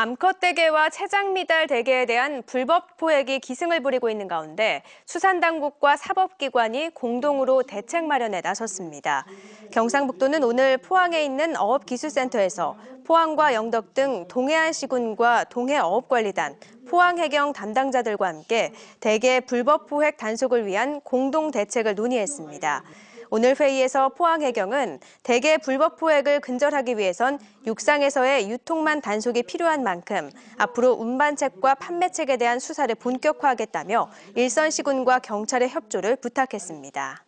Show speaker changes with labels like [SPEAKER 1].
[SPEAKER 1] 암컷 대게와 체장미달 대게에 대한 불법 포획이 기승을 부리고 있는 가운데 수산당국과 사법기관이 공동으로 대책 마련에 나섰습니다. 경상북도는 오늘 포항에 있는 어업기술센터에서 포항과 영덕 등 동해안 시군과 동해어업관리단, 포항해경 담당자들과 함께 대개 불법 포획 단속을 위한 공동 대책을 논의했습니다. 오늘 회의에서 포항해경은 대개 불법 포획을 근절하기 위해선 육상에서의 유통만 단속이 필요한 만큼 앞으로 운반책과 판매책에 대한 수사를 본격화하겠다며 일선시군과 경찰의 협조를 부탁했습니다.